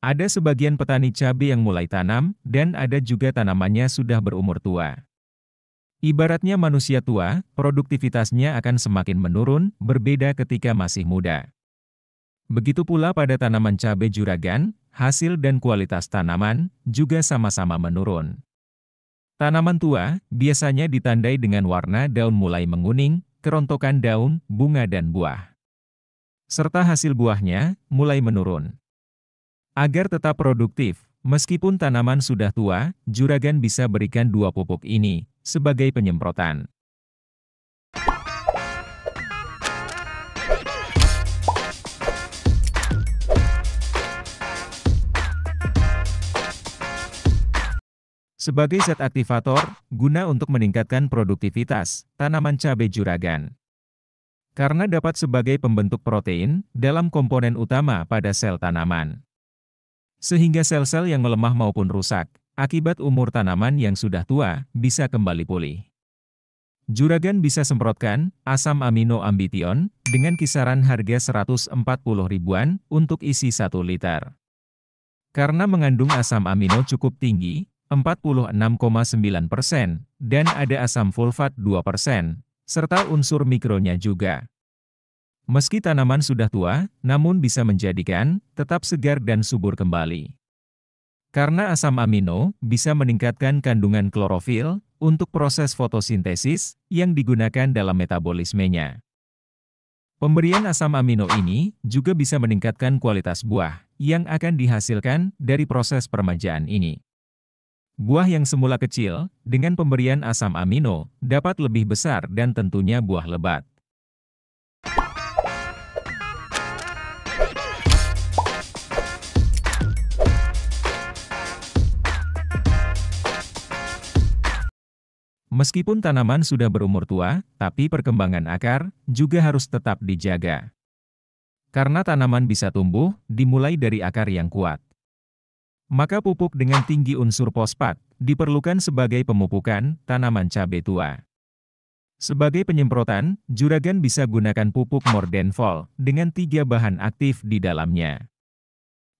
Ada sebagian petani cabai yang mulai tanam, dan ada juga tanamannya sudah berumur tua. Ibaratnya manusia tua, produktivitasnya akan semakin menurun, berbeda ketika masih muda. Begitu pula pada tanaman cabai juragan, hasil dan kualitas tanaman juga sama-sama menurun. Tanaman tua biasanya ditandai dengan warna daun mulai menguning, kerontokan daun, bunga dan buah. Serta hasil buahnya mulai menurun. Agar tetap produktif, meskipun tanaman sudah tua, juragan bisa berikan dua pupuk ini sebagai penyemprotan. Sebagai zat aktivator, guna untuk meningkatkan produktivitas tanaman cabai juragan. Karena dapat sebagai pembentuk protein dalam komponen utama pada sel tanaman. Sehingga sel-sel yang melemah maupun rusak, akibat umur tanaman yang sudah tua, bisa kembali pulih. Juragan bisa semprotkan asam amino ambition dengan kisaran harga 140 ribuan untuk isi 1 liter. Karena mengandung asam amino cukup tinggi, 46,9 persen, dan ada asam fulfat 2 persen, serta unsur mikronya juga. Meski tanaman sudah tua, namun bisa menjadikan tetap segar dan subur kembali. Karena asam amino bisa meningkatkan kandungan klorofil untuk proses fotosintesis yang digunakan dalam metabolismenya. Pemberian asam amino ini juga bisa meningkatkan kualitas buah yang akan dihasilkan dari proses permajaan ini. Buah yang semula kecil, dengan pemberian asam amino, dapat lebih besar dan tentunya buah lebat. Meskipun tanaman sudah berumur tua, tapi perkembangan akar juga harus tetap dijaga. Karena tanaman bisa tumbuh, dimulai dari akar yang kuat. Maka pupuk dengan tinggi unsur fosfat diperlukan sebagai pemupukan tanaman cabai tua. Sebagai penyemprotan, juragan bisa gunakan pupuk Mordenfol dengan tiga bahan aktif di dalamnya.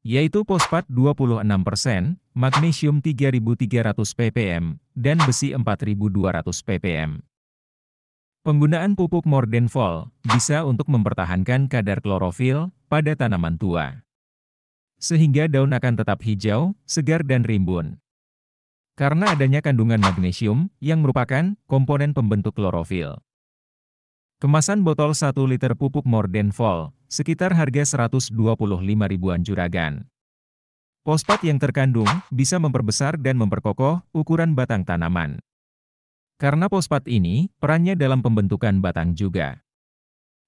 Yaitu fosfat 26%, magnesium 3300 ppm, dan besi 4200 ppm. Penggunaan pupuk Mordenfol bisa untuk mempertahankan kadar klorofil pada tanaman tua. Sehingga daun akan tetap hijau, segar dan rimbun. Karena adanya kandungan magnesium yang merupakan komponen pembentuk klorofil. Kemasan botol 1 liter pupuk Mordenfol sekitar harga 125 ribuan juragan. Fosfat yang terkandung bisa memperbesar dan memperkokoh ukuran batang tanaman. Karena fosfat ini, perannya dalam pembentukan batang juga.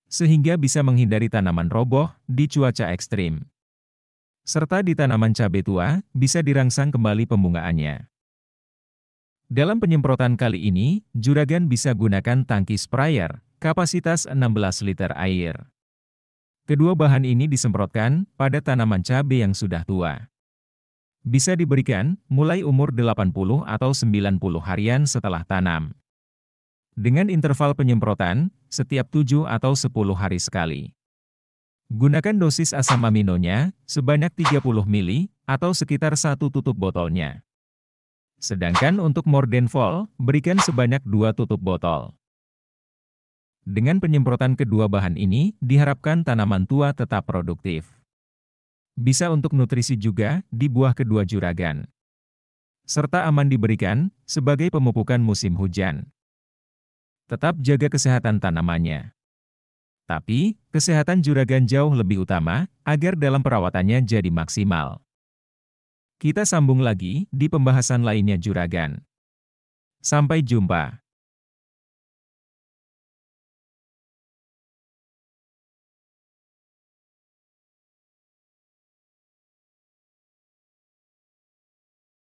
Sehingga bisa menghindari tanaman roboh di cuaca ekstrim. Serta di tanaman cabai tua, bisa dirangsang kembali pembungaannya. Dalam penyemprotan kali ini, juragan bisa gunakan tangki sprayer, kapasitas 16 liter air. Kedua bahan ini disemprotkan pada tanaman cabai yang sudah tua. Bisa diberikan mulai umur 80 atau 90 harian setelah tanam. Dengan interval penyemprotan, setiap 7 atau 10 hari sekali. Gunakan dosis asam aminonya sebanyak 30 ml atau sekitar satu tutup botolnya. Sedangkan untuk Mordenfol, berikan sebanyak 2 tutup botol. Dengan penyemprotan kedua bahan ini, diharapkan tanaman tua tetap produktif bisa untuk nutrisi juga, di buah kedua juragan. Serta aman diberikan, sebagai pemupukan musim hujan. Tetap jaga kesehatan tanamannya. Tapi, kesehatan juragan jauh lebih utama, agar dalam perawatannya jadi maksimal. Kita sambung lagi di pembahasan lainnya juragan. Sampai jumpa.